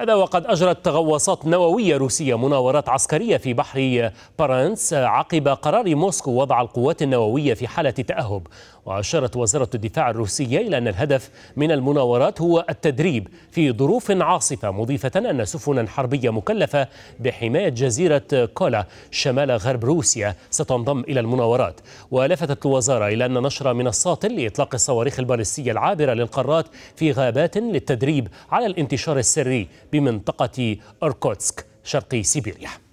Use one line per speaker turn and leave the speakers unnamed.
هذا وقد أجرت تغواصات نووية روسية مناورات عسكرية في بحر بارنس عقب قرار موسكو وضع القوات النووية في حالة تأهب وأشارت وزارة الدفاع الروسية إلى أن الهدف من المناورات هو التدريب في ظروف عاصفة مضيفة أن سفنا حربية مكلفة بحماية جزيرة كولا شمال غرب روسيا ستنضم إلى المناورات ولفتت الوزارة إلى أن نشر منصات لإطلاق الصواريخ البالستية العابرة للقارات في غابات للتدريب على الانتشار السري بمنطقة أركوتسك شرقي سيبيريا